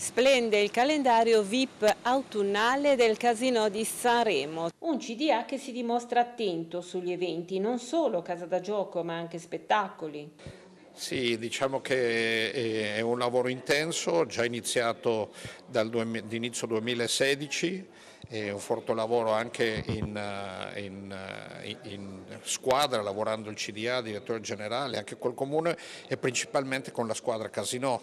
Splende il calendario VIP autunnale del Casino di Sanremo. Un CDA che si dimostra attento sugli eventi, non solo casa da gioco ma anche spettacoli. Sì, diciamo che eh, è un lavoro intenso, già iniziato dall'inizio 2016, è un forte lavoro anche in, eh, in, eh, in, squadra, lavorando il CDA, direttore generale, anche col comune e principalmente con la squadra Casinò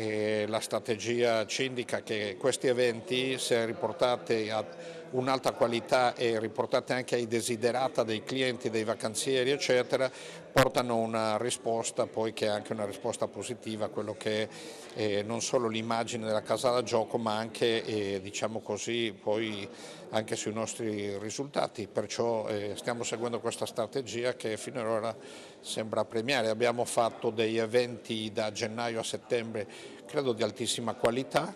e la strategia ci indica che questi eventi, se riportati a un'alta qualità e riportate anche ai desiderata dei clienti, dei vacanzieri eccetera, portano una risposta poi che è anche una risposta positiva a quello che è eh, non solo l'immagine della casa da gioco ma anche eh, diciamo così poi anche sui nostri risultati, perciò eh, stiamo seguendo questa strategia che finora sembra premiare. Abbiamo fatto degli eventi da gennaio a settembre credo di altissima qualità,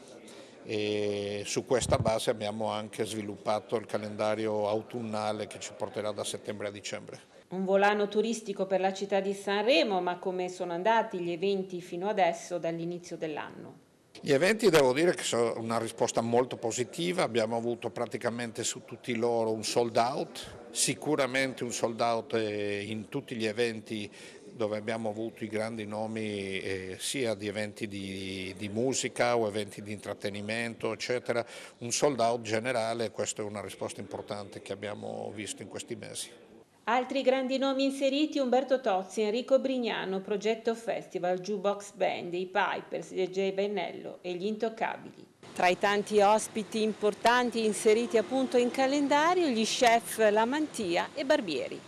e su questa base abbiamo anche sviluppato il calendario autunnale che ci porterà da settembre a dicembre. Un volano turistico per la città di Sanremo, ma come sono andati gli eventi fino adesso dall'inizio dell'anno? Gli eventi devo dire che sono una risposta molto positiva, abbiamo avuto praticamente su tutti loro un sold out, sicuramente un sold out eh, in tutti gli eventi dove abbiamo avuto i grandi nomi eh, sia di eventi di, di, musica o eventi di intrattenimento, eccetera, un sold out generale, questa è una risposta importante che abbiamo visto in questi mesi. Altri grandi nomi inseriti, Umberto Tozzi, Enrico Brignano, Progetto Festival, Jukebox Band, i Pipers, DJ Bennello e gli Intoccabili. Tra i tanti ospiti importanti inseriti appunto in calendario, gli chef La Mantia e Barbieri.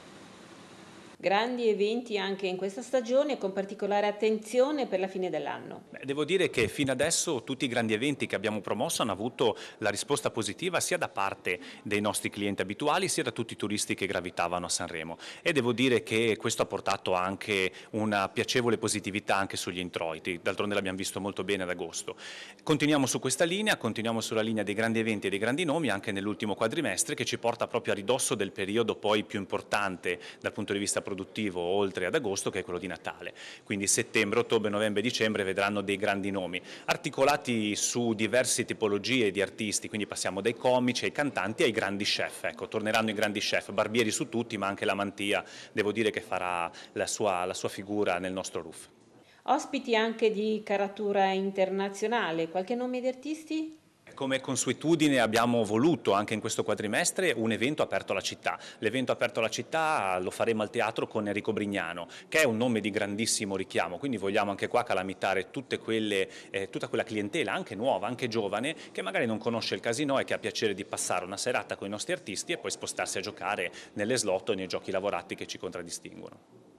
Grandi eventi anche in questa stagione con particolare attenzione per la fine dell'anno. Devo dire che fino adesso tutti i grandi eventi che abbiamo promosso hanno avuto la risposta positiva sia da parte dei nostri clienti abituali sia da tutti i turisti che gravitavano a Sanremo e devo dire che questo ha portato anche una piacevole positività anche sugli introiti, d'altronde l'abbiamo visto molto bene ad agosto. Continuiamo su questa linea, continuiamo sulla linea dei grandi eventi e dei grandi nomi anche nell'ultimo quadrimestre che ci porta proprio a ridosso del periodo poi più importante dal punto di vista produttivo produttivo oltre ad agosto che è quello di Natale. Quindi settembre, ottobre, novembre, dicembre vedranno dei grandi nomi, articolati su diverse tipologie di artisti, quindi passiamo dai comici ai cantanti ai grandi chef, ecco, torneranno i grandi chef, barbieri su tutti, ma anche la Mantia, devo dire che farà la sua, la sua figura nel nostro roof. Ospiti anche di caratura internazionale, qualche nome di artisti? Come consuetudine abbiamo voluto anche in questo quadrimestre un evento aperto alla città. L'evento aperto alla città lo faremo al teatro con Enrico Brignano, che è un nome di grandissimo richiamo, quindi vogliamo anche qua calamitare quelle, eh, tutta quella clientela, anche nuova, anche giovane, che magari non conosce il casino e che ha piacere di passare una serata con i nostri artisti e poi spostarsi a giocare nelle slot o nei giochi lavorati che ci contraddistinguono.